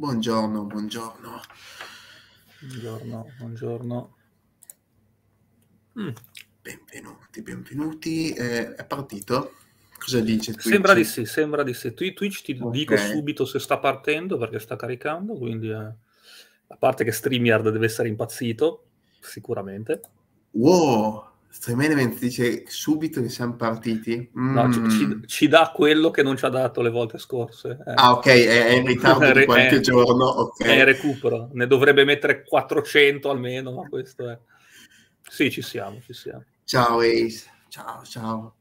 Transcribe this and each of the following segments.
Buongiorno, buongiorno. Buongiorno, buongiorno. Mm. Benvenuti, benvenuti. Eh, è partito? Cosa dice Twitch? Sembra di sì, sembra di sì. Twitch ti okay. dico subito se sta partendo perché sta caricando, quindi eh, a parte che StreamYard deve essere impazzito, sicuramente. Wow, Tremaine Evans dice subito che siamo partiti. Mm. No, ci, ci, mm. ci, dà quello che non ci ha dato le volte scorse. Eh. Ah, ok, è, è in ritardo di qualche è, eh, giorno. Okay. È recupero, ne dovrebbe mettere 400 almeno, ma questo è... Sì, ci siamo, ci siamo. Ciao Ace, ciao, ciao.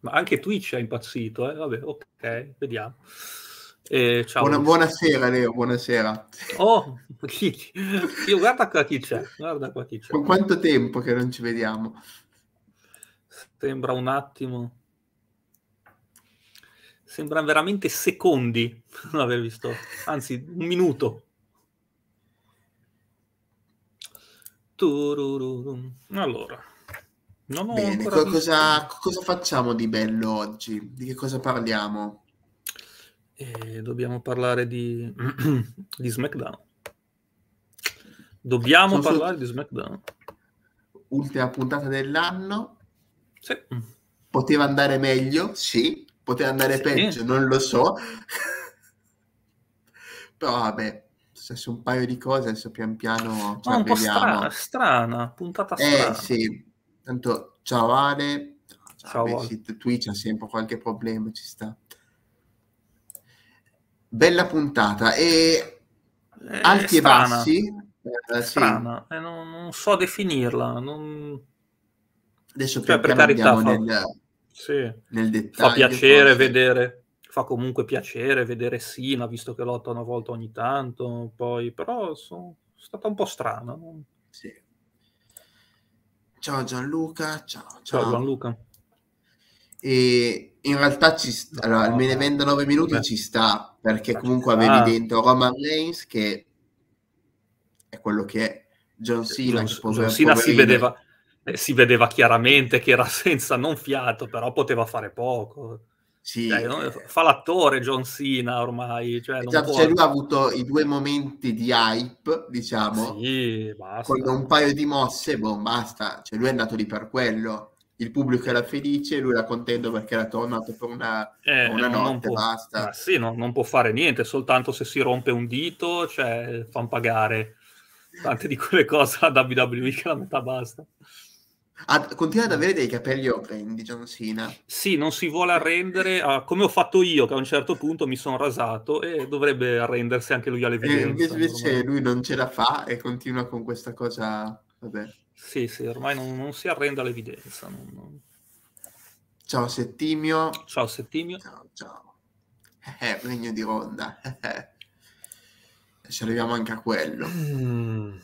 Ma anche Twitch è impazzito, eh? Vabbè, ok, vediamo. Eh, ciao. Buona, buonasera Leo, buonasera. Oh, chi, io guarda qua chi c'è, guarda qua chi c'è. Con quanto tempo che non ci vediamo? Sembra un attimo. Sembra veramente secondi non aver visto, anzi un minuto. Turururum. Allora. Bene, cosa, cosa facciamo di bello oggi? Di che cosa parliamo? E dobbiamo parlare di, di SmackDown. Dobbiamo Sono parlare di SmackDown. Ultima puntata dell'anno. Sì. Poteva andare meglio, sì. Poteva andare sì. peggio, non lo so. Però vabbè, successo un paio di cose, adesso pian piano ci Ma un po' strana, strana, puntata eh, strana. Eh sì, tanto ciao Ale, ciao, ciao, ciao. Twitch ha sempre qualche problema, ci sta. Bella puntata e eh, è alti eh, strana. e bassi. Eh, strana, sì. eh, non, non, so definirla. Non... Adesso cioè, per carità, fa... nel, sì. nel dettaglio. Fa piacere forse. vedere, fa comunque piacere vedere Sina, visto che lotta una volta ogni tanto, poi però sono stata un po' strana. Sì. Ciao Gianluca, ciao, ciao. ciao Gianluca. E in realtà ci sta, allora, no, almeno 9 minuti beh. ci sta perché comunque avevi ah. dentro Roman Reigns che è quello che è John eh, Cena, John, John Cena si, vedeva, eh, si vedeva chiaramente che era senza non fiato però poteva fare poco sì, Dai, cioè, no? fa l'attore John Cena ormai. Cioè, esatto, cioè lui ha avuto i due momenti di hype, diciamo, sì, con un paio di mosse, boh, basta. Cioè, lui è andato lì per quello il pubblico era felice, lui era contento perché era tornato per una, eh, una notte, può, basta. Ma ah, sì, no, non può fare niente, soltanto se si rompe un dito, cioè, fan pagare tante di quelle cose alla WWE che la metà basta. Ah, continua ad avere dei capelli orrendi John Cena. Sì, non si vuole arrendere, a, ah, come ho fatto io, che a un certo punto mi sono rasato e dovrebbe arrendersi anche lui all'evidenza. E eh, invece, invece lui non ce la fa e continua con questa cosa, vabbè. Sì, sì, ormai non, non si arrende all'evidenza. Non, non... Ciao Settimio. Ciao Settimio. Ciao, ciao. Eh, eh regno di ronda. Eh, ci arriviamo anche a quello. Mm.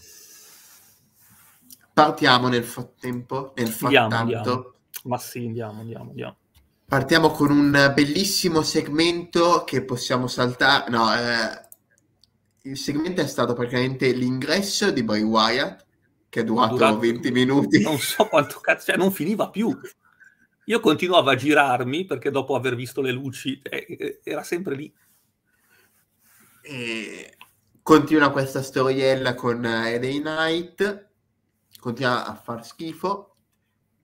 Partiamo nel frattempo, nel frattanto. Andiamo, andiamo. Ma sì, andiamo, andiamo, andiamo. Partiamo con un bellissimo segmento che possiamo saltare. No, eh, il segmento è stato praticamente l'ingresso di Boy Wyatt che è durato Durante, 20 minuti. Non so quanto cazzo, cioè non finiva più. Io continuavo a girarmi perché dopo aver visto le luci eh, eh era sempre lì. E continua questa storiella con LA eh, Knight, continua a far schifo.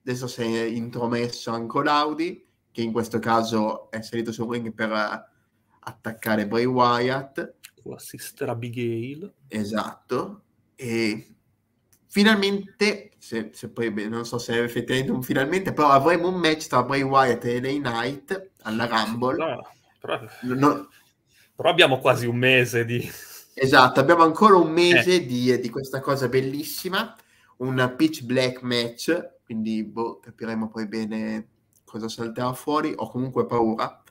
Adesso si è intromesso anche Laudi, che in questo caso è salito sul ring per eh, attaccare Bray Wyatt. La sister Abigail. Esatto. E finalmente, se, se poi non so se è effettivamente un finalmente, però avremo un match tra Bray Wyatt e LA Knight alla Rumble. No, però, no. però, abbiamo quasi un mese di... Esatto, abbiamo ancora un mese eh. di, di, questa cosa bellissima, un pitch black match, quindi boh, capiremo poi bene cosa salterà fuori, ho comunque paura.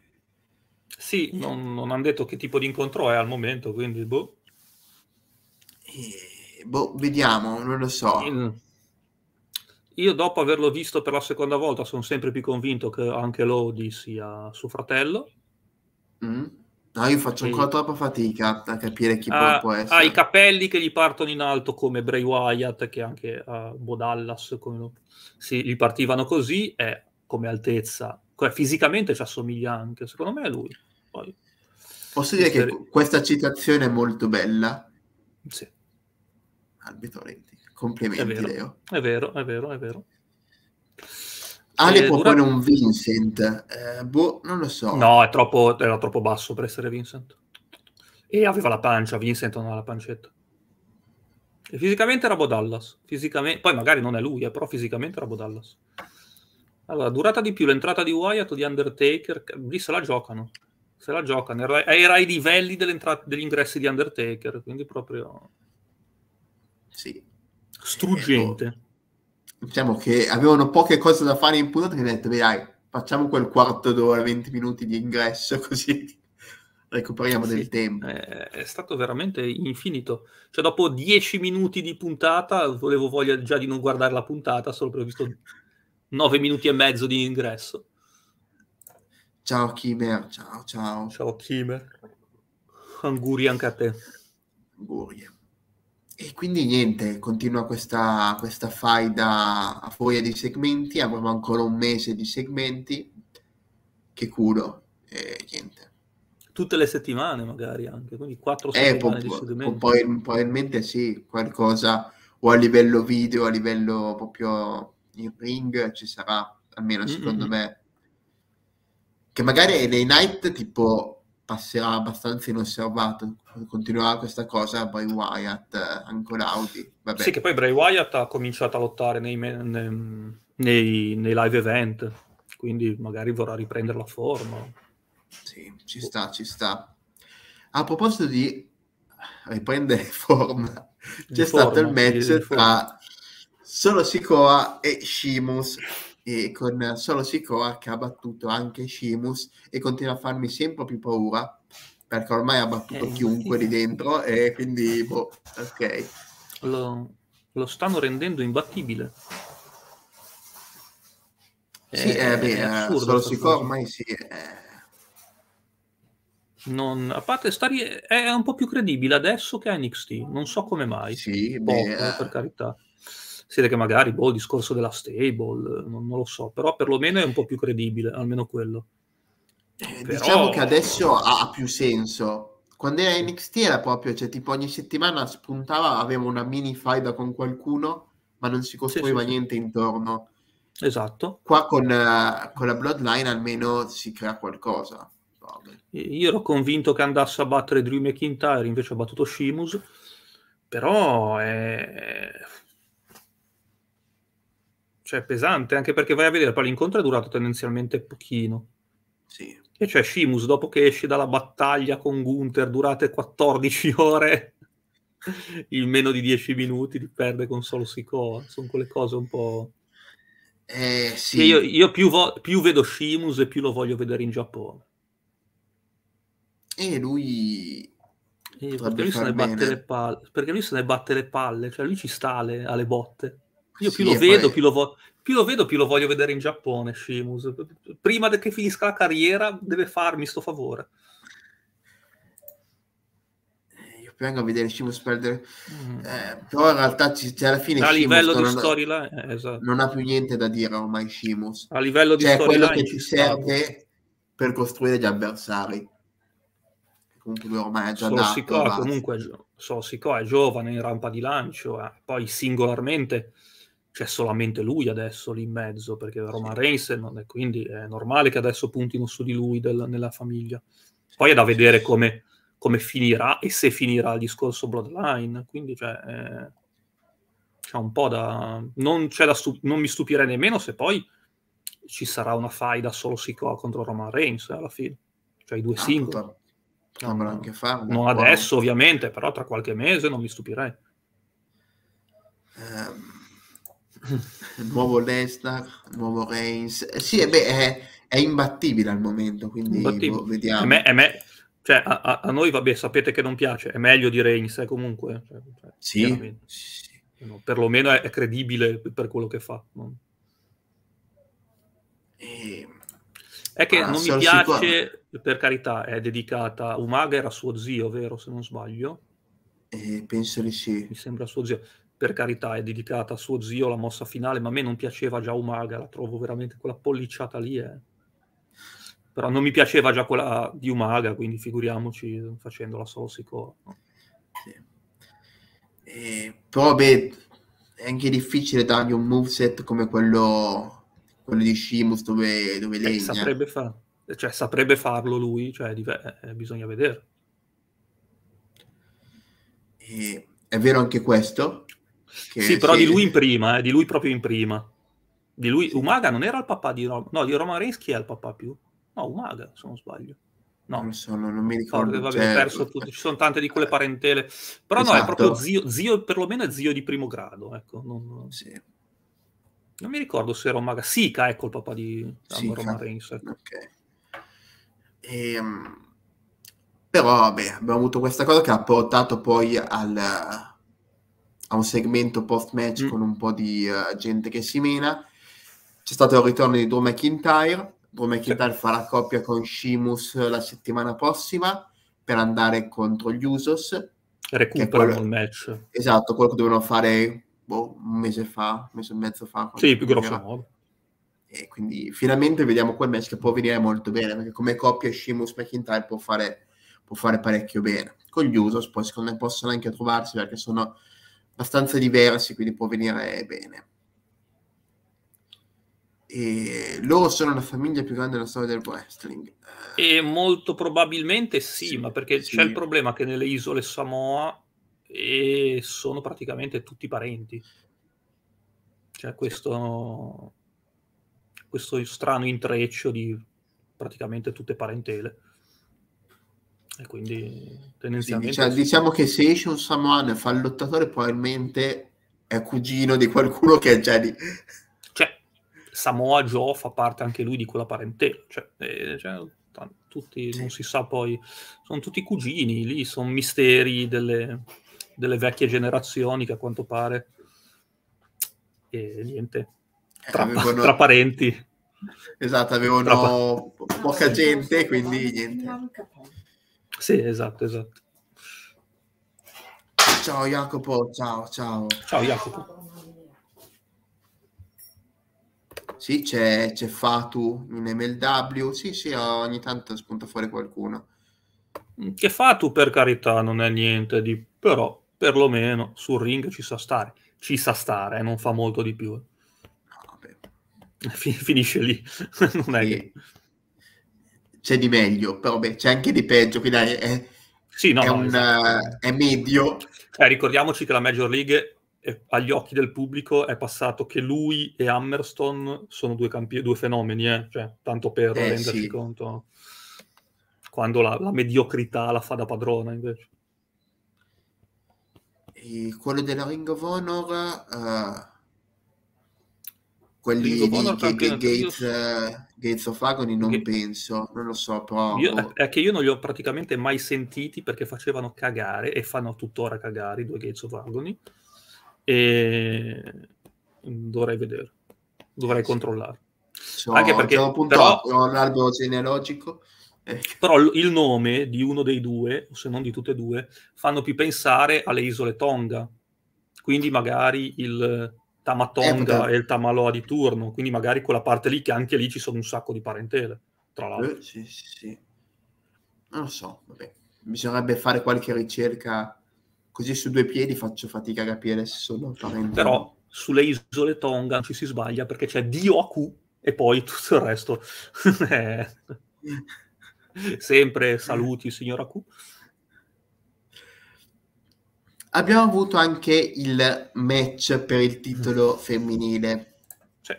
Sì, non, non hanno detto che tipo di incontro è al momento, quindi boh. E eh, boh, vediamo, non lo so. Io dopo averlo visto per la seconda volta sono sempre più convinto che anche Lodi sia suo fratello. Mm. No, io faccio ancora troppa fatica a capire chi ah, può, essere. Ha i capelli che gli partono in alto come Bray Wyatt, che anche a uh, Bodallas come... sì, gli partivano così, è come altezza. Cioè, fisicamente ci assomiglia anche, secondo me è lui. Poi... Posso dire Mister... che questa citazione è molto bella? Sì. Albi Torrenti. Complimenti, è vero, Leo. È vero, è vero, è vero. Ale eh, può dura... un Vincent. Eh, boh, non lo so. No, troppo, era troppo basso per essere Vincent. E aveva la pancia, Vincent non ha la pancetta. E fisicamente era Bodallas. Fisicamente... Poi magari non è lui, eh, però fisicamente era Bodallas. Allora, durata di più l'entrata di Wyatt o di Undertaker? Lì se la giocano. Se la giocano. Era ai livelli degli ingressi di Undertaker, quindi proprio... Sì. Struggente. Ecco, diciamo che avevano poche cose da fare in puntata che hanno detto, dai, facciamo quel quarto d'ora, 20 minuti di ingresso così recuperiamo sì, del tempo. È stato veramente infinito. Cioè, dopo 10 minuti di puntata, volevo voglia già di non guardare la puntata, solo perché ho visto 9 minuti e mezzo di ingresso. Ciao Kimer, ciao ciao. Ciao Kimer. Anguri anche a te. Angurie. E quindi niente, continua questa, questa faida a foglia di segmenti, avremo ancora un mese di segmenti che culo, e niente. Tutte le settimane magari anche, quindi quattro eh, settimane po- po- po- probabilmente sì, qualcosa o a livello video, a livello proprio in ring ci sarà, almeno secondo mm-hmm. me. Che magari nei night tipo passerà abbastanza inosservato continuava questa cosa Bray Wyatt, eh, ancora Audi. Vabbè. Sì, che poi Bray Wyatt ha cominciato a lottare nei, nei, nei, nei live event, quindi magari vorrà riprendere la forma. Sì, ci sta, ci sta. A proposito di riprendere forma, di c'è forma, stato il match tra Solo Sikoa e Shimus e con Solo Sikoa che ha battuto anche Shimus e continua a farmi sempre più paura perché ormai ha battuto eh, chiunque lì dentro e quindi, boh, ok. Lo, lo stanno rendendo imbattibile. Sì, eh, è, eh, è assurdo. Solo ormai sì. È... Eh. Non, a parte stare è un po' più credibile adesso che a NXT, non so come mai. Sì, boh, beh, eh. per carità. Siete che magari boh, il discorso della stable, non, non, lo so, però perlomeno è un po' più credibile, almeno quello. Eh, diciamo che adesso ha più senso. Quando era NXT era proprio, cioè tipo ogni settimana spuntava, aveva una mini faida con qualcuno, ma non si costruiva sì, sì, niente sì. intorno. Esatto. Qua con, uh, con, la Bloodline almeno si crea qualcosa. Vabbè. Io ero convinto che andasse a battere Drew McIntyre, invece ha battuto Sheamus, però è... Cioè, è pesante, anche perché vai a vedere, poi l'incontro è durato tendenzialmente pochino. Sì. E c'è Shimus dopo che esce dalla battaglia con Gunther durate 14 ore, in meno di 10 minuti li perde con solo Sikoa. Sono quelle cose un po'. Eh, sì. Io, io più, vo- più, vedo Shimus e più lo voglio vedere in Giappone. E lui. Eh, perché, lui se ne batte le palle, perché lui se ne batte le palle, cioè lui ci sta alle, alle botte. Io sì, più lo vedo, poi... più, lo vo- più lo vedo, più lo voglio vedere in Giappone. Shimus, Prima che finisca la carriera, deve farmi sto favore. Eh, io vengo a vedere Shimus perdere, mm. eh, però in realtà c- cioè, alla fine. A livello di storyline, eh, esatto. non ha più niente da dire ormai. Shimus, a livello di cioè, quello che ci serve per costruire gli avversari. Comunque, ormai è già Sorsico, dato. Ah, comunque, Sorsico ah, è giovane in rampa di lancio, eh. poi singolarmente c'è solamente lui adesso lì in mezzo, perché Roman Reigns non è, quindi è normale che adesso puntino su di lui del, nella famiglia. Poi è da vedere come, come, finirà e se finirà il discorso Bloodline, quindi cioè, eh, c'è un po' da... Non, da stu... non, mi stupirei nemmeno se poi ci sarà una faida solo Sikoa contro Roman Reigns eh, alla fine, cioè i due ah, singoli. Potrebbe, potrebbe no, anche farlo. Non adesso ovviamente, però tra qualche mese non mi stupirei. nuovo Lesnar, nuovo Reigns. Eh, sì, eh, beh, è, è, imbattibile al momento, quindi boh, vediamo. E me, e me, cioè, a, a, noi, vabbè, sapete che non piace, è meglio di Reigns eh, comunque. Cioè, cioè sì, sì. Eh no, perlomeno è, è, credibile per quello che fa. No? E... Eh, è che ah, non mi piace, sicuro. per carità, è dedicata... Umaga era suo zio, vero, se non sbaglio? penso di sì. Mi sembra suo zio per carità è dedicata a suo zio la mossa finale, ma a me non piaceva già Umaga, la trovo veramente quella polliciata lì. Eh. Però non mi piaceva già quella di Umaga, quindi figuriamoci facendo la Solsico. No? Sì. però beh, è anche difficile dargli un moveset come quello, quello di Shimus dove, dove eh, legna. Saprebbe, fa- cioè, saprebbe farlo lui, cioè, div- eh, bisogna vedere. Eh, è vero anche questo? Che, sì, però sì. di lui in prima, eh, di lui proprio in prima. Di lui, sì. Umaga non era il papà di Roma, no, di Roma Reigns è il papà più? No, Umaga, se non sbaglio. No, non, so, non, mi ricordo. Vabbè, certo. perso tutto. Ci sono tante di quelle eh, parentele. Però esatto. no, è esatto. proprio zio, zio, perlomeno è zio di primo grado. Ecco. Non, sì. non mi ricordo se era Umaga. Sica, ecco il papà di Sica. Roman Reigns. Ecco. Ok. E, ehm, però, vabbè, abbiamo avuto questa cosa che ha portato poi al ha un segmento post-match mm. con un po' di uh, gente che si mena. C'è stato il ritorno di Drew McIntyre. Drew McIntyre sì. farà coppia con Sheamus la settimana prossima per andare contro gli Usos. Recuperano quello... il match. Esatto, quello che dovevano fare boh, un mese fa, un mese e mezzo fa. Sì, più grosso era. modo. E quindi finalmente vediamo quel match che può venire molto bene, perché come coppia Sheamus McIntyre può fare, può fare parecchio bene. Con gli Usos poi secondo me possono anche trovarsi perché sono abbastanza diversi, quindi può venire bene. E loro sono la famiglia più grande della storia del wrestling. E molto probabilmente sì, sì ma perché sì. c'è il problema che nelle isole Samoa e sono praticamente tutti parenti. C'è cioè, questo, questo strano intreccio di praticamente tutte parentele. E quindi tendenzialmente... Cioè, sì, diciamo, diciamo che se esce un Samoan e fa il lottatore probabilmente è cugino di qualcuno che è già lì. Cioè, Samoa Joe fa parte anche lui di quella parentela. Cioè, eh, cioè tutti, sì. non si sa poi, sono tutti cugini, lì sono misteri delle, delle vecchie generazioni che a quanto pare... E niente, eh, tra, avevano... tra parenti. Esatto, avevano tra... poca gente, quindi niente. Sì, esatto, esatto. Ciao Jacopo, ciao, ciao. Ciao Jacopo. Sì, c'è, c'è Fatu in MLW, sì, sì, ogni tanto spunta fuori qualcuno. Mm. Che Fatu, per carità, non è niente di... però, perlomeno, sul ring ci sa stare. Ci sa stare, eh, non fa molto di più. Eh. No, F- finisce lì, non sì. è che c'è di meglio, però beh, c'è anche di peggio, quindi dai, è, sì, no, è, no, un, esatto. è medio. Eh, ricordiamoci che la Major League agli occhi del pubblico è passato che lui e Hammerstone sono due, campi- due fenomeni, eh? cioè, tanto per eh, renderci sì. conto quando la, la, mediocrità la fa da padrona invece. E quello della Ring of Honor, uh, quelli Ring of Honor Gates, Gates eh, Gates of Agony non che... penso, non lo so, però... Io, è che io non li ho praticamente mai sentiti perché facevano cagare e fanno tuttora cagare i due Gates of Agony e dovrei vedere, dovrei sì. controllare. So, Anche perché... Però... ho un albero genealogico. Eh. Però il nome di uno dei due, se non di tutte e due, fanno più pensare alle isole Tonga. Quindi magari il Tamatonga eh, e il Tamaloa di turno, quindi magari quella parte lì che anche lì ci sono un sacco di parentele, tra l'altro. Eh, sì, sì. Non lo so, vabbè. bisognerebbe fare qualche ricerca, così su due piedi faccio fatica a capire se sono parentele. Però sulle isole Tonga ci si sbaglia perché c'è Dio Aku e poi tutto il resto. Eh, sempre saluti signora Aku. Abbiamo avuto anche il match per il titolo mm. femminile. Sì.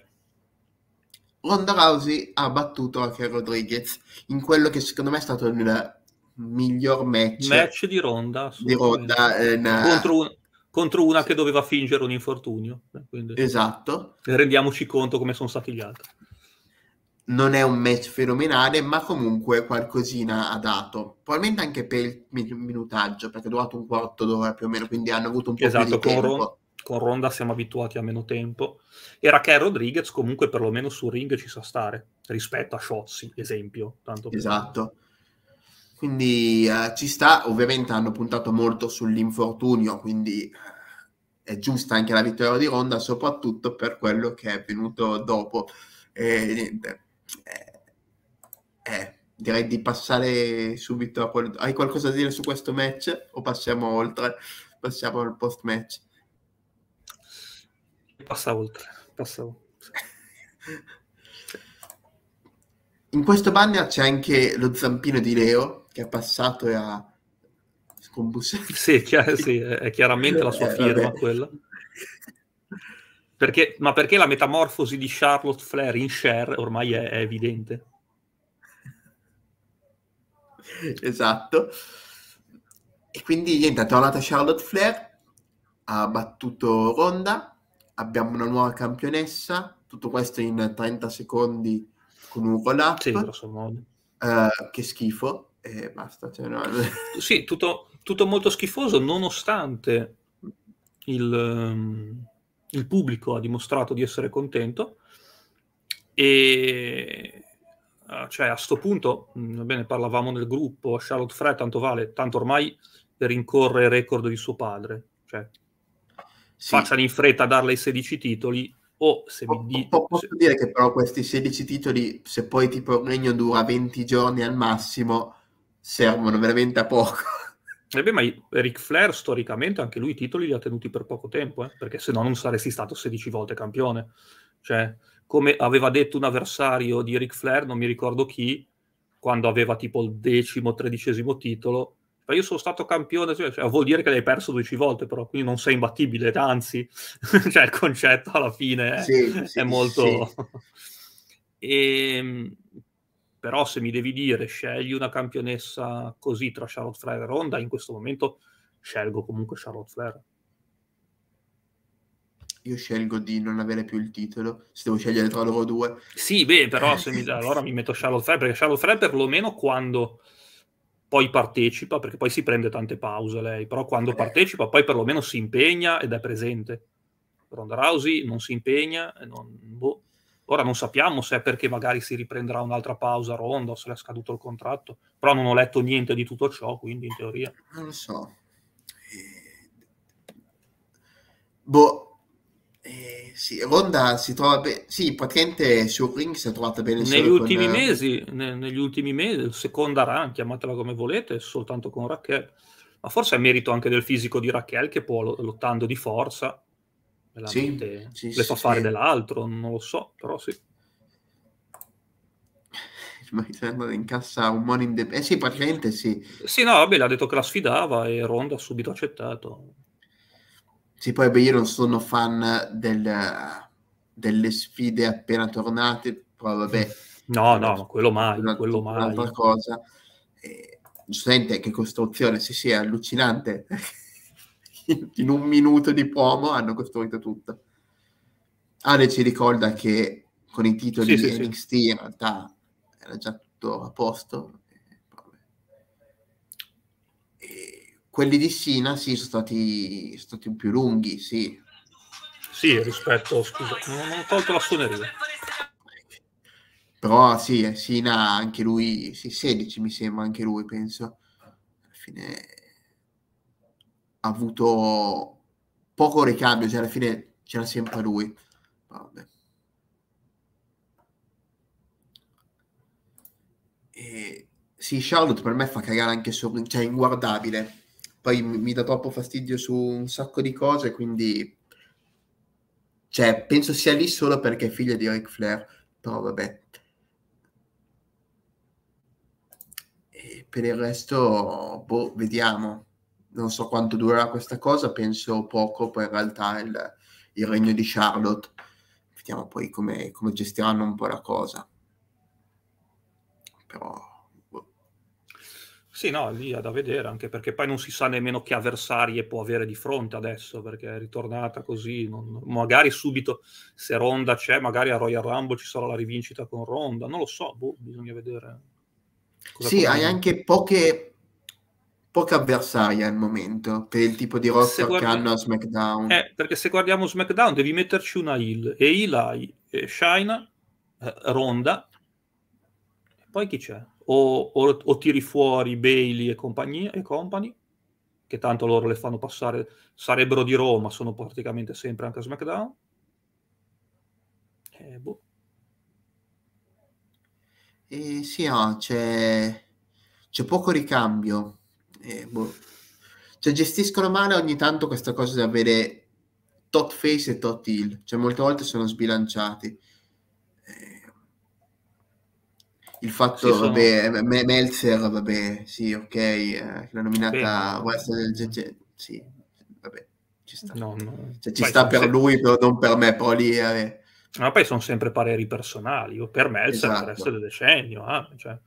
Ronda Rousey ha battuto anche Rodriguez in quello che secondo me è stato il miglior match. Match di Ronda. Di Ronda eh, contro, un, contro, una che doveva fingere un infortunio. Eh, quindi, esatto. Rendiamoci conto come sono stati gli altri non è un match fenomenale, ma comunque qualcosina ha dato. Probabilmente anche per il minutaggio, perché ha durato un quarto d'ora più o meno, quindi hanno avuto un po' esatto, più di esatto, tempo. Ron- con Ronda siamo abituati a meno tempo. E Raquel Rodriguez comunque perlomeno sul ring ci sa stare, rispetto a Shotzi, esempio. esatto. Quindi eh, ci sta, ovviamente hanno puntato molto sull'infortunio, quindi eh, è giusta anche la vittoria di Ronda, soprattutto per quello che è venuto dopo. E niente, eh, eh, direi di passare subito a quello. Hai qualcosa da dire su questo match o passiamo oltre? Passiamo al post match. Passa oltre. Passa oltre. In questo banner c'è anche lo zampino di Leo che è passato e ha scombussato. Sì, chiar- sì, è chiaramente la sua eh, firma eh, quella. Perché, ma perché la metamorfosi di Charlotte Flair in Cher ormai è, è evidente. esatto. E quindi niente, è tornata Charlotte Flair, ha battuto Ronda, abbiamo una nuova campionessa, tutto questo in 30 secondi con un roll Sì, grosso modo. Uh, che schifo, e basta. Cioè, no. sì, tutto, tutto, molto schifoso, nonostante il... Um il pubblico ha dimostrato di essere contento e eh, cioè, a questo punto, mh, mm, bene, parlavamo nel gruppo, Charlotte Frey tanto vale, tanto ormai rincorre il record di suo padre, cioè sì. facciano in fretta a darle i 16 titoli o se mi dici... Posso se... dire che però questi 16 titoli, se poi tipo il regno dura 20 giorni al massimo, servono veramente a poco. E eh beh, ma Ric Flair storicamente anche lui i titoli li ha tenuti per poco tempo, eh? perché se no non saresti stato 16 volte campione. Cioè, come aveva detto un avversario di Ric Flair, non mi ricordo chi, quando aveva tipo il decimo, tredicesimo titolo, ma io sono stato campione, cioè, cioè, vuol dire che l'hai perso 12 volte, però quindi non sei imbattibile, anzi, cioè il concetto alla fine è, sì, sì, è molto... Sì. e, ehm, però se mi devi dire scegli una campionessa così tra Charlotte Flair e Ronda, in questo momento scelgo comunque Charlotte Flair. Io scelgo di non avere più il titolo, se devo scegliere tra loro due. Sì, beh, però mi, allora mi metto Charlotte Flair, perché Charlotte Flair perlomeno quando poi partecipa, perché poi si prende tante pause lei, però quando eh. partecipa poi perlomeno si impegna ed è presente. Ronda Rousey non si impegna, non, boh, Ora non sappiamo se è perché magari si riprenderà un'altra pausa ronda o se l'è scaduto il contratto, però non ho letto niente di tutto ciò, quindi in teoria. Eh, non lo so. Eh... Boh, eh, sì, Ronda si trova bene, sì, praticamente su Ring si è trovata bene. Negli ultimi con... Eh, mesi, ne- negli ultimi mesi, seconda run, chiamatela come volete, soltanto con Raquel. Ma forse è merito anche del fisico di Raquel che può, lottando di forza, sì, sì, le fa sì, fare dell'altro, non lo so, però sì. Ma Turner incassa un money in the... Eh sì, praticamente sì. Sì, no, vabbè, l'ha detto che la sfidava e Ronda ha subito accettato. Sì, poi beh, io non sono fan del, delle sfide appena tornate, però vabbè. No, no, ma quello mai, una, quello mai. Un'altra cosa. Eh, giustamente, che costruzione, sì, sì, è allucinante. in un minuto di pomo hanno costruito tutto. Ale ci ricorda che con i titoli sì, di sì, NXT sì. in realtà era già tutto a posto. E quelli di Sina sì, sono stati, sono stati più lunghi, sì. Sì, rispetto, scusa, non, non ho tolto la suoneria. Però sì, Sina anche lui, sì, 16 mi sembra, anche lui penso. Alla fine avuto poco ricambio, cioè alla fine c'era sempre lui. Vabbè. E, sì, Charlotte per me fa cagare anche su, cioè inguardabile. Poi mi, mi dà troppo fastidio su un sacco di cose, quindi cioè, penso sia lì solo perché è figlia di Ric Flair, però vabbè. E per il resto, boh, vediamo non so quanto durerà questa cosa, penso poco, poi in realtà il, il regno di Charlotte, vediamo poi come, come gestiranno un po' la cosa. Però... Boh. Sì, no, lì è da vedere, anche perché poi non si sa nemmeno che avversarie può avere di fronte adesso, perché è ritornata così, non... magari subito, se Ronda c'è, magari a Royal Rumble ci sarà la rivincita con Ronda, non lo so, boh, bisogna vedere. Cosa sì, hai anche poche, poca avversaria al momento per il tipo di roster guardi... che hanno a SmackDown. Eh, perché se guardiamo SmackDown devi metterci una Hill e Eli, e Shina, eh, Ronda, e poi chi c'è? O, o, o, tiri fuori Bailey e compagnia e company, che tanto loro le fanno passare, sarebbero di Roma, sono praticamente sempre anche a SmackDown. Eh, boh. Eh, sì, no, c'è... c'è poco ricambio eh, boh. cioè, gestiscono male ogni tanto questa cosa di avere tot face e tot heal, cioè molte volte sono sbilanciati. Eh, il fatto, sì, sono... vabbè, M- Meltzer, vabbè, sì, ok, eh, l'ha nominata West del GG, sì, vabbè, ci sta. No, no. Cioè, ci Vai, sta per se... lui, però non per me, però lì... Eh, ma poi sono sempre pareri personali, o per me esatto. il resto del decennio. Eh? Cioè,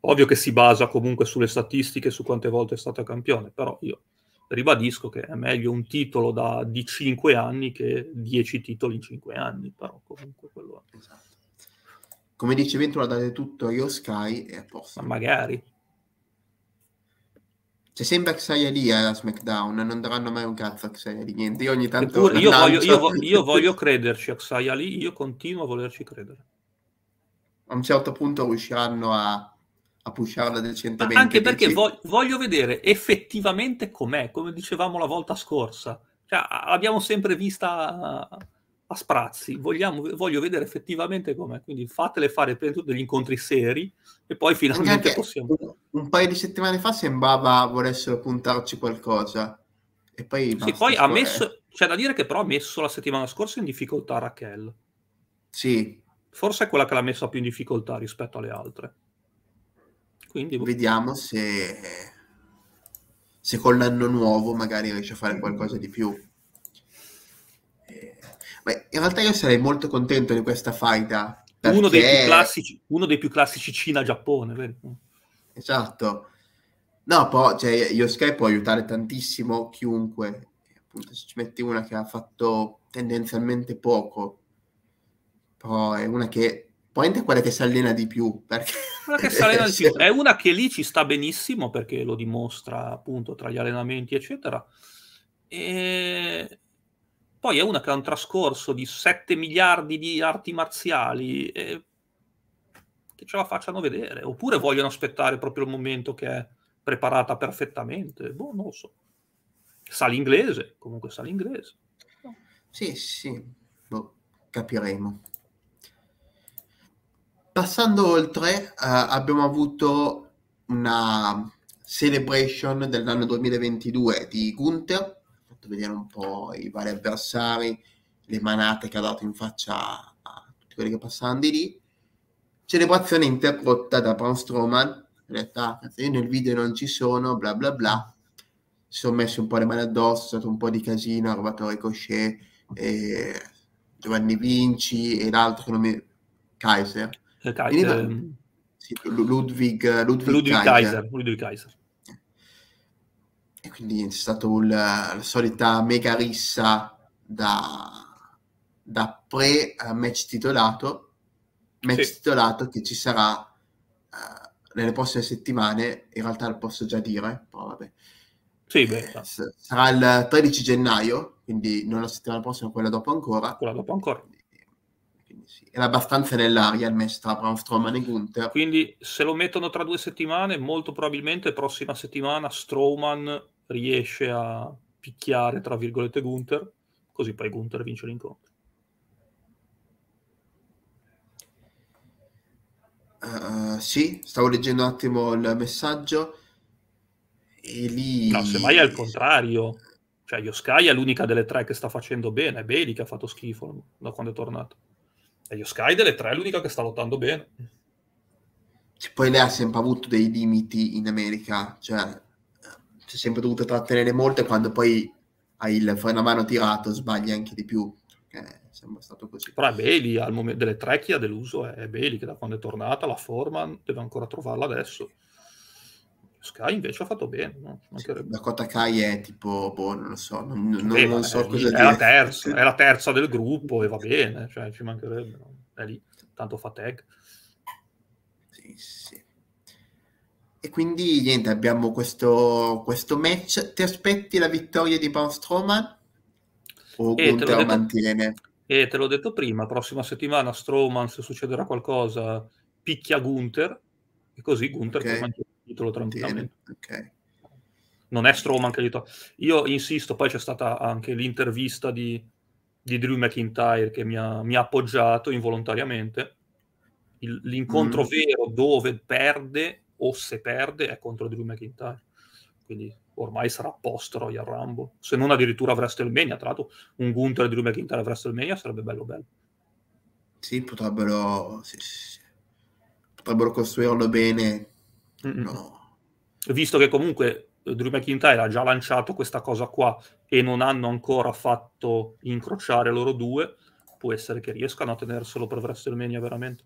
ovvio che si basa comunque sulle statistiche, su quante volte è stato campione, però io ribadisco che è meglio un titolo da, di 5 anni che 10 titoli in 5 anni, però comunque quello è. Esatto. Come dice Ventura, date tutto Io Sky e a posto. Ma magari. Cioè, sembra Xaia lì a SmackDown, non daranno mai un cazzo a Xaia lì, niente. Io ogni tanto. Pure, io, voglio, io, voglio, io, voglio, crederci a Xaia lì, io continuo a volerci credere. A un certo punto riusciranno a, a pusharla decentemente. Ma anche perché voglio, voglio vedere effettivamente com'è, come dicevamo la volta scorsa. Cioè, l'abbiamo sempre vista a, a sprazzi, Vogliamo, voglio vedere effettivamente com'è. Quindi fatele fare per degli incontri seri e poi finalmente anche... possiamo un paio di settimane fa sembrava volessero puntarci qualcosa. E poi, sì, poi ha messo, c'è da dire che però ha messo la settimana scorsa in difficoltà Raquel. Sì. Forse è quella che l'ha messa più in difficoltà rispetto alle altre. Quindi... Boh. Vediamo se, se con l'anno nuovo magari riesce a fare qualcosa di più. Eh, beh, in realtà io sarei molto contento di questa faida. Perché... Uno, dei più classici, classici Cina-Giappone, vero? Esatto. No, poi cioè, Yoskai può aiutare tantissimo chiunque. Appunto, se ci metti una che ha fatto tendenzialmente poco, poi è una che poi è quella che si allena di più. Perché... Quella che si allena di più. È una che lì ci sta benissimo perché lo dimostra appunto tra gli allenamenti, eccetera. E poi è una che ha un trascorso di 7 miliardi di arti marziali. E che ce la facciano vedere, oppure vogliono aspettare proprio il momento che è preparata perfettamente, boh, non lo so. Sa l'inglese, comunque sa l'inglese. Sì, sì, boh, capiremo. Passando oltre, eh, abbiamo avuto una celebration dell'anno 2022 di Gunther, fatto vedere un po' i vari avversari, le manate che ha dato in faccia a tutti quelli che passavano di lì, celebrazione interrotta da Braun Strowman, in realtà io nel video non ci sono, bla bla bla, si sono messi un po' le mani addosso, è stato un po' di casino, ha rubato Ricochet, eh, Giovanni Vinci e l'altro nome Kaiser. Eh, Ka- Veniva... Ehm, sì, Ludwig, Ludwig, Ludwig, Kaiser. Kaiser, Ludwig Kaiser. E quindi è stata la solita mega rissa da, da pre-match titolato match sì. titolato che ci sarà uh, nelle prossime settimane, in realtà lo posso già dire, però vabbè. Sì, beh, eh, s- sarà il 13 gennaio, quindi non la settimana prossima, quella dopo ancora. Quella dopo ancora. Quindi, sì. Era abbastanza nell'aria il match tra Braun Strowman e Gunther. Quindi se lo mettono tra due settimane, molto probabilmente prossima settimana Strowman riesce a picchiare, tra virgolette, Gunther, così poi Gunther vince l'incontro. Eh, sì, stavo leggendo un attimo il messaggio e lì... No, semmai è al contrario. Cioè, Yoskai è l'unica delle tre che sta facendo bene, è Bailey che ha fatto schifo da quando è tornato. E Yoskai delle tre è l'unica che sta lottando bene. E poi lei ha sempre avuto dei limiti in America, cioè eh, si è sempre dovuta trattenere molto quando poi hai il freno a mano tirato sbagli anche di più. Eh, sembra stato così. Però è Bailey, al momento delle tre chi ha deluso è Bailey, che da quando è tornata la forma deve ancora trovarla adesso. Sky invece ha fatto bene. No? Sì, Dakota Kai è tipo, boh, non lo so, non, non, Beh, non so è, cosa è dire. La terza, è la terza del gruppo e va bene, cioè, ci mancherebbe. No? È lì, tanto fa tag. Sì, sì. E quindi niente, abbiamo questo, questo match. Ti aspetti la vittoria di Braun Strowman? O eh, e Gunther lo mantiene? E te l'ho detto prima, prossima settimana Strowman, se succederà qualcosa, picchia Gunther e così Gunther okay. può mangiare il titolo tranquillamente. Okay. Non è Strowman che gli tocca. Io insisto, poi c'è stata anche l'intervista di, di Drew McIntyre che mi ha, mi ha appoggiato involontariamente. Il, l'incontro mm. vero dove perde o se perde è contro Drew McIntyre. Quindi ormai sarà post Royal Rumble, se non addirittura a WrestleMania, tra l'altro un Gunther di Drew McIntyre a WrestleMania sarebbe bello bello. Sì, potrebbero, sì, sì. potrebbero costruirlo bene. No. Visto che comunque Drew McIntyre ha già lanciato questa cosa qua e non hanno ancora fatto incrociare loro due, può essere che riescano a tenerselo per WrestleMania veramente.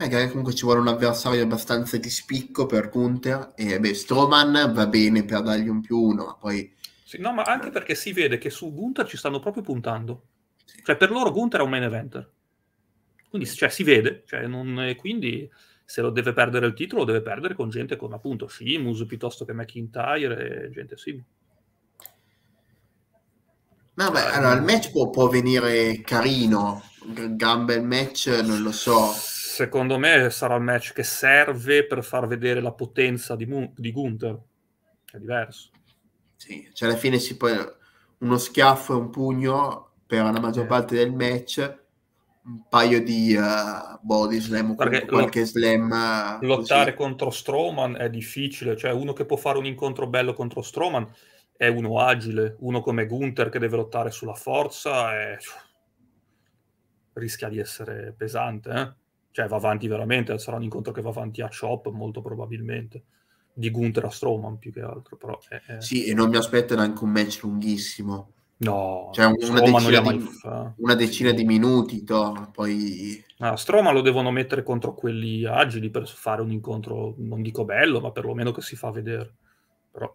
è eh, che comunque ci vuole un avversario abbastanza di spicco per Gunther e beh, Strowman va bene per dargli un più uno, ma poi... Sì, no, ma anche perché si vede che su Gunther ci stanno proprio puntando. Sì. Cioè, per loro Gunther è un main event. Quindi, cioè, si vede, cioè, non, quindi se lo deve perdere il titolo, lo deve perdere con gente come appunto Sheamus piuttosto che McIntyre e gente simile. No, beh, ah, allora il match può, può venire carino, gambe il match, non lo so secondo me sarà il match che serve per far vedere la potenza di, Mu- di Gunther. È diverso. Sì, cioè alla fine si può uno schiaffo e un pugno per la maggior parte del match, un paio di uh, body slam o qualche lo, slam. Eh, lottare così. contro Strowman è difficile, cioè uno che può fare un incontro bello contro Strowman è uno agile, uno come Gunther che deve lottare sulla forza è... rischia di essere pesante. Eh? cioè va avanti veramente, sarà un incontro che va avanti a Chop molto probabilmente di Gunther a Strowman più che altro però è, è... sì e non mi aspetto neanche un match lunghissimo no cioè una, decina di, eh. una, decina di, minuti to, poi ah, Strowman lo devono mettere contro quelli agili per fare un incontro non dico bello ma perlomeno che si fa vedere però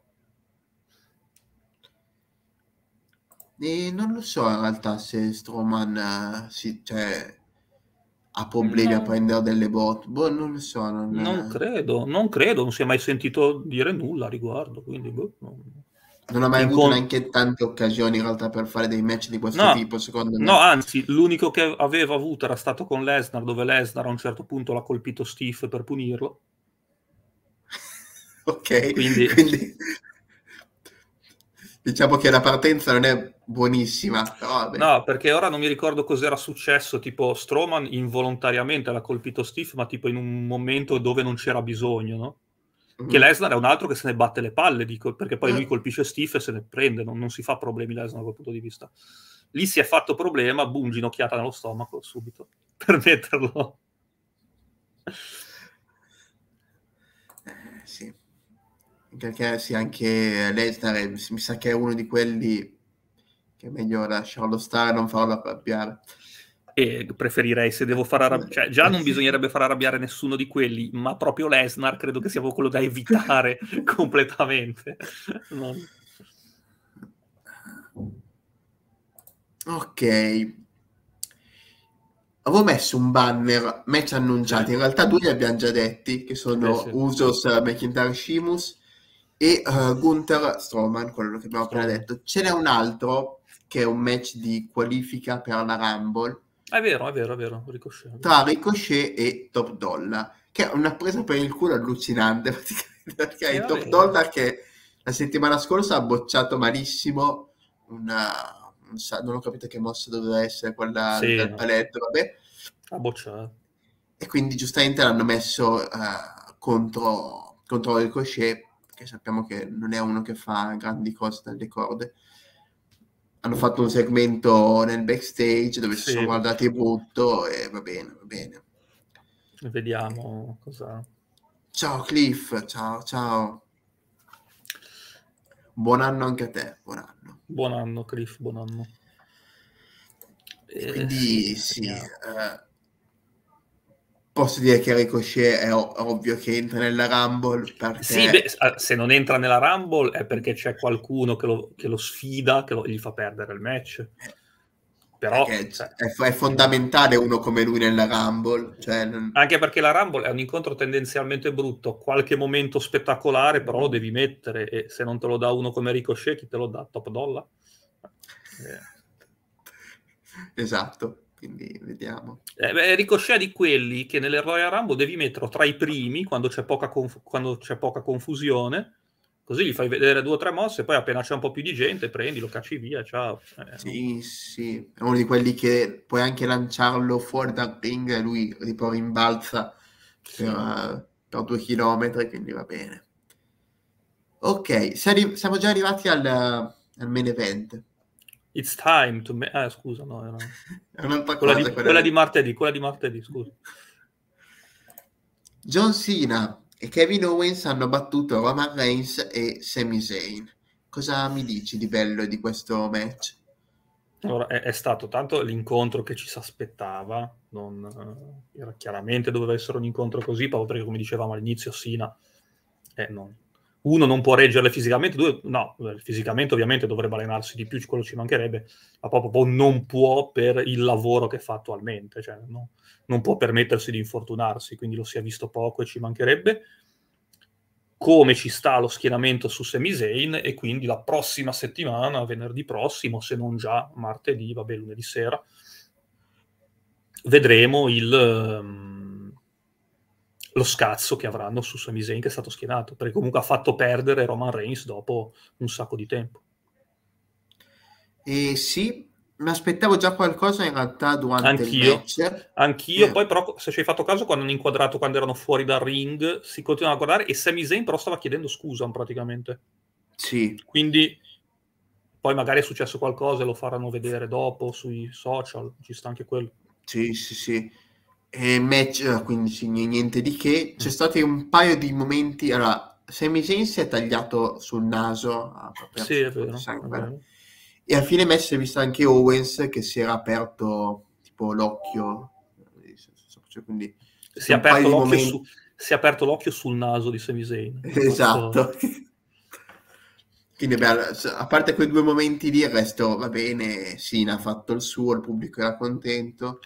e non lo so in realtà se Stroman uh, eh, si, cioè ha problemi no. a prendere delle botte? Boh, non lo so. Non, non, credo, non credo, non si è mai sentito dire nulla a riguardo. Quindi, boh, non... non... ha mai In avuto con... neanche tante occasioni in realtà per fare dei match di questo no, tipo, secondo me. No, anzi, l'unico che aveva avuto era stato con Lesnar, dove Lesnar a un certo punto l'ha colpito Steve per punirlo. ok, quindi, quindi diciamo che la partenza non è buonissima. no, perché ora non mi ricordo cos'era successo, tipo Stroman involontariamente l'ha colpito Steve, ma tipo in un momento dove non c'era bisogno, no? Mm-hmm. Che Lesnar è un altro che se ne batte le palle, dico, perché poi mm. lui colpisce Steve e se ne prende, non, non si fa problemi Lesnar da quel punto di vista. Lì si è fatto problema, boom, ginocchiata nello stomaco subito, per metterlo. Eh, sì perché sì, anche Lesnar mi sa che è uno di quelli che è meglio lasciarlo stare e non farlo arrabbiare. E preferirei se devo far arrabbiare, cioè già non bisognerebbe far arrabbiare nessuno di quelli, ma proprio Lesnar credo che sia quello da evitare completamente. No. Ok. Avevo messo un banner match annunciati, in realtà due li abbiamo già detti, che sono sì, eh sì. Usos McIntyre Shimus e uh, Gunther Stroman, quello che abbiamo appena detto. Ce n'è un altro che è un match di qualifica per la Rumble. È vero, è vero, è vero, Ricochet. Tra Ricochet e Top Dollar, che è una presa per il culo allucinante, praticamente, perché è Top vero. Dollar che la settimana scorsa ha bocciato malissimo una... non, ho capito che mossa doveva essere quella sì, del paletto, vabbè. Ha bocciato. E quindi giustamente l'hanno messo uh, contro, contro Ricochet perché sappiamo che non è uno che fa grandi cose dalle corde. Hanno fatto un segmento nel backstage dove sì. si sono guardati brutto e va bene, va bene. Vediamo cosa... Ciao Cliff, ciao, ciao. Buon anno anche a te, buon anno. Buon anno Cliff, buon anno. quindi eh, sì, eh, posso dire che Ricochet è ovvio che entra nella Rumble perché... Sì, beh, ah, se non entra nella Rumble è perché c'è qualcuno che lo, che lo sfida, che lo, gli fa perdere il match. Però cioè... è, è, fondamentale uno come lui nella Rumble. Cioè non... Anche perché la Rumble è un incontro tendenzialmente brutto, qualche momento spettacolare, però lo devi mettere e se non te lo dà uno come Ricochet, chi te lo dà? Top Dollar? Eh. Esatto quindi vediamo. Eh, beh, Ricochet di quelli che nelle Royal Rumble devi metterlo tra i primi quando c'è poca, conf- quando c'è poca confusione così gli fai vedere due o tre mosse, poi appena c'è un po' più di gente prendilo, cacci via, ciao. Eh, sì, no. sì, è uno di quelli che puoi anche lanciarlo fuori dal ring e lui tipo rimbalza sì. per, per, due chilometri, quindi va bene. Ok, siamo già arrivati al, al main event. It's time to... Me- ah, scusa, no, era... è un'altra quella cosa. Di, quella, quella di martedì, quella di martedì, scusa. John Cena e Kevin Owens hanno battuto Roman Reigns e Sami Zayn. Cosa mi dici di bello di questo match? Allora, è, è, stato tanto l'incontro che ci si aspettava, non, eh, chiaramente doveva essere un incontro così, proprio perché come dicevamo all'inizio Sina eh, non, uno non può reggerle fisicamente, due no, eh, fisicamente ovviamente dovrebbe allenarsi di più, quello ci mancherebbe, ma proprio boh, non può per il lavoro che fa attualmente, cioè no, non può permettersi di infortunarsi, quindi lo si è visto poco e ci mancherebbe. Come ci sta lo schieramento su Semizain e quindi la prossima settimana, venerdì prossimo, se non già martedì, vabbè lunedì sera, vedremo il... Um, lo scazzo che avranno su Sami Zayn che è stato schienato, perché comunque ha fatto perdere Roman Reigns dopo un sacco di tempo. Eh, sì, mi aspettavo già qualcosa in realtà durante anch'io, Anch'io, eh. poi però se ci hai fatto caso quando hanno inquadrato quando erano fuori dal ring si continuava a guardare e Sami Zayn però stava chiedendo scusa praticamente. Sì. Quindi poi magari è successo qualcosa e lo faranno vedere dopo sui social, ci sta anche quello. Sì, sì, sì eh, match, quindi niente di che. Mm. C'è stato un paio di momenti. Allora, Sami Zayn si è tagliato sul naso. Ah, sì, è vero. Sangue. E a fine match si è visto anche Owens che si era aperto tipo l'occhio. Eh, cioè, quindi si è, su, si è aperto l'occhio sul naso di Sami Zayn. Esatto. Questo... Quindi, beh, a parte quei due momenti lì, il resto va bene. Sina ha fatto il suo, il pubblico era contento.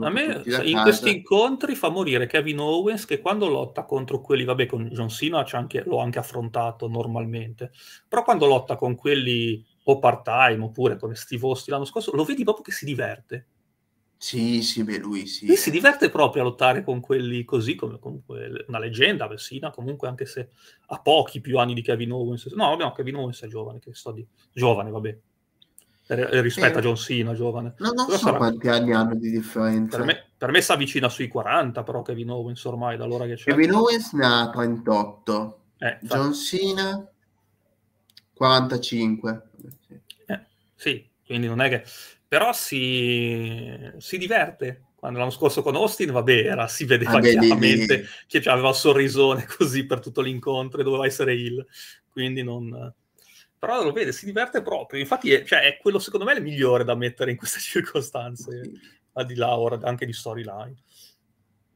A me in questi incontri fa morire Kevin Owens che quando lotta contro quelli, vabbè, con John Cena anche, l'ho anche affrontato normalmente, però quando lotta con quelli o part-time oppure come Steve Austin l'anno scorso, lo vedi proprio che si diverte. Sì, sì, beh, lui sì. Lui si diverte proprio a lottare con quelli così, come comunque una leggenda, Messina, comunque anche se ha pochi più anni di Kevin Owens. No, vabbè, no, Kevin Owens è giovane, che sto di... Giovane, vabbè. Eh, rispetto eh, a John Cena, giovane. non però so sarà... quanti anni hanno di differenza. Per me, per me si avvicina sui 40, però Kevin Owens ormai, da allora che c'è. Kevin Owens ne ha 38. Eh, John Cena 45. Eh, sì, quindi non è che però si, si diverte. Quando l'anno scorso con Austin, vabbè, era, si vedeva vabbè, ah, chiaramente di, di. che aveva un sorrisone così per tutto l'incontro e doveva essere il, quindi non... Però lo vede, si diverte proprio. Infatti è, cioè, è quello, secondo me, il migliore da mettere in queste circostanze, al di là ora anche di storyline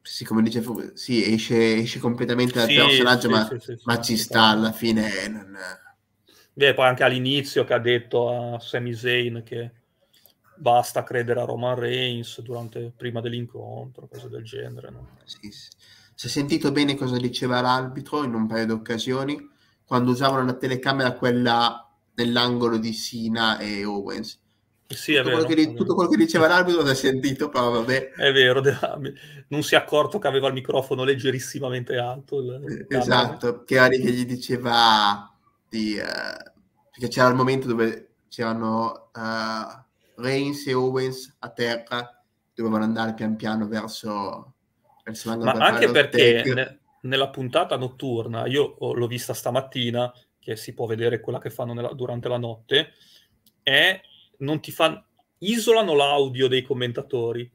sì, come dice Fu, sì, esce, esce completamente dal sì, personaggio, sì, ma, sì, ma ci sta alla fine. Non... Beh, poi anche all'inizio che ha detto a Sami Zayn che basta credere a Roman Reigns durante, prima dell'incontro, cose del genere. No? Sì, sì. Si è sentito bene cosa diceva l'arbitro in un paio di occasioni, quando usavano la telecamera quella nell'angolo di Sina e Owens. Eh sì, tutto, vero, quello che, tutto, quello che, diceva l'arbitro l'ha sentito, però vabbè. È vero, non si è accorto che aveva il microfono leggerissimamente alto. Il... Eh, esatto, che Ari che gli diceva di... Uh, perché c'era il momento dove c'erano... Uh, Reigns e Owens a terra dovevano andare pian piano verso, verso Ma anche perché ne, nella puntata notturna, io l'ho vista stamattina, che si può vedere quella che fanno nella, durante la notte, è non ti fanno isolano l'audio dei commentatori.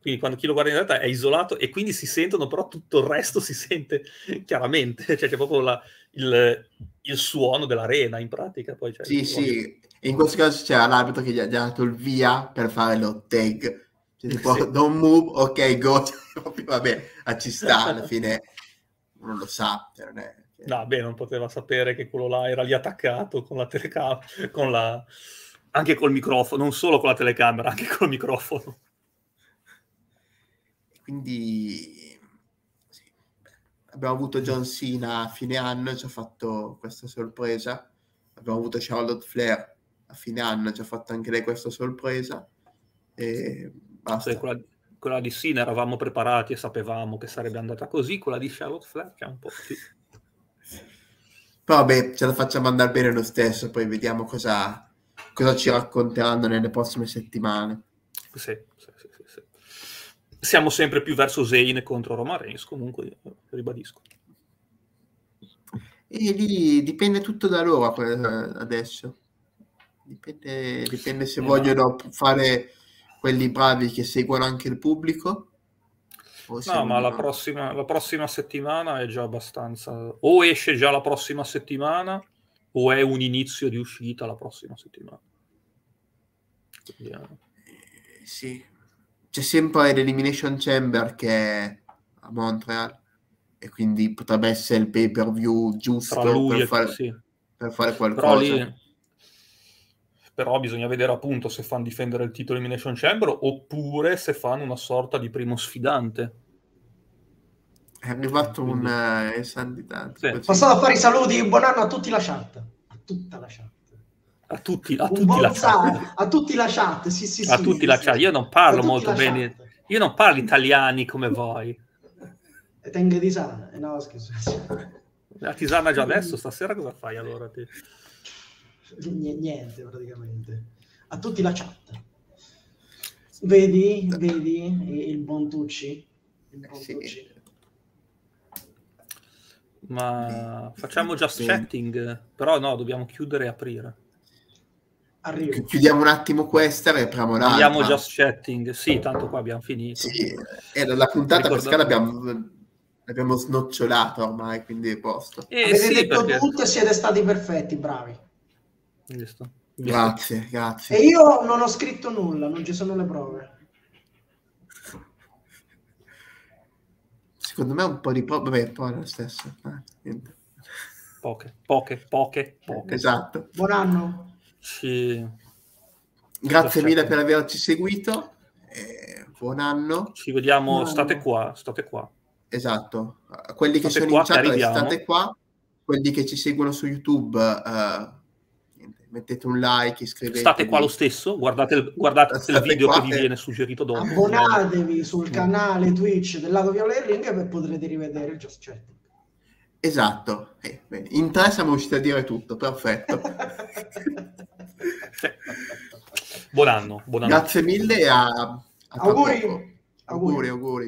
Quindi quando chi lo guarda in realtà è isolato e quindi si sentono, però tutto il resto si sente chiaramente, cioè c'è proprio la, il, il, suono dell'arena in pratica. Poi, cioè, sì, sì, in questo caso c'era l'arbitro che gli ha dato il via per fare lo tag. Cioè, tipo, sì. don't move, ok, go. Cioè, vabbè, ci sta, alla fine non lo sa. Cioè, non è... No, beh, non poteva sapere che quello là era lì attaccato con la telecamera, con la... anche col microfono, non solo con la telecamera, anche col microfono. Quindi sì. abbiamo avuto John Cena a fine anno, ci ha fatto questa sorpresa. Abbiamo avuto Charlotte Flair a fine anno ci ha fatto anche lei questa sorpresa e basta. Sì, quella, quella, di Sina eravamo preparati e sapevamo che sarebbe andata così, quella di Charlotte Flair c'è un po' più... Però vabbè, ce la facciamo andare bene lo stesso, poi vediamo cosa, cosa ci racconteranno nelle prossime settimane. Sì, sì, sì, sì, Siamo sempre più verso Zane contro Roman Reigns, comunque ribadisco. E lì dipende tutto da loro eh, adesso. Dipende, dipende se eh, vogliono fare quelli bravi che seguono anche il pubblico. No, ma la prossima, la prossima, settimana è già abbastanza. O esce già la prossima settimana, o è un inizio di uscita la prossima settimana. Vediamo. Eh. eh, sì, c'è sempre l'Elimination Chamber che è a Montreal, e quindi potrebbe essere il pay per view giusto per, fare, sì. per fare qualcosa. Però lì però bisogna vedere appunto se fanno difendere il titolo Elimination Chamber oppure se fanno una sorta di primo sfidante. È arrivato un eh, eh sanditanzo. Sì. a fare i saluti, buon anno a tutti la chat. A tutta la chat. A tutti, a tutti la chat. a tutti la chat, sì, sì, A sì, tutti sì, la chat, io non parlo molto bene. Io non parlo italiani come voi. tengo di sana, eh, no scherzo. La tisana già adesso, stasera cosa fai allora? Te? niente praticamente, a tutti la chat. Vedi, vedi il Bontucci? Il Bontucci. Sì. Ma facciamo just sì. chatting, però no, dobbiamo chiudere e aprire. Arrivo. Chiudiamo un attimo questa e apriamo un'altra. Andiamo just chatting, sì, tanto qua abbiamo finito. Sì, era la puntata Pascal abbiamo, l'abbiamo snocciolata ormai, quindi è posto. Eh, Avete sì, detto perché... tutto e siete stati perfetti, bravi. Giusto. Grazie, grazie. E io non ho scritto nulla, non ci sono le prove. Secondo me un po' di prove, vabbè, poi lo stesso. Eh, poche, poche, poche, poche. Esatto. Buon anno. Ci... Grazie mille per averci seguito. Eh, buon anno. Ci vediamo, buon state qua, state qua. Esatto. Quelli state che sono qua, in chat, state qua. Quelli che ci seguono su YouTube... Eh, mettete un like, iscrivetevi. State qua lo stesso, guardate il, guardate il video che vi viene suggerito dopo. Abbonatevi sul mm. canale Twitch del lato Viola del Ring e potrete rivedere il Just Chatting. Esatto, eh, in tre siamo riusciti a dire tutto, perfetto. buon anno, buon anno. Grazie mille a, a auguri, auguri. auguri.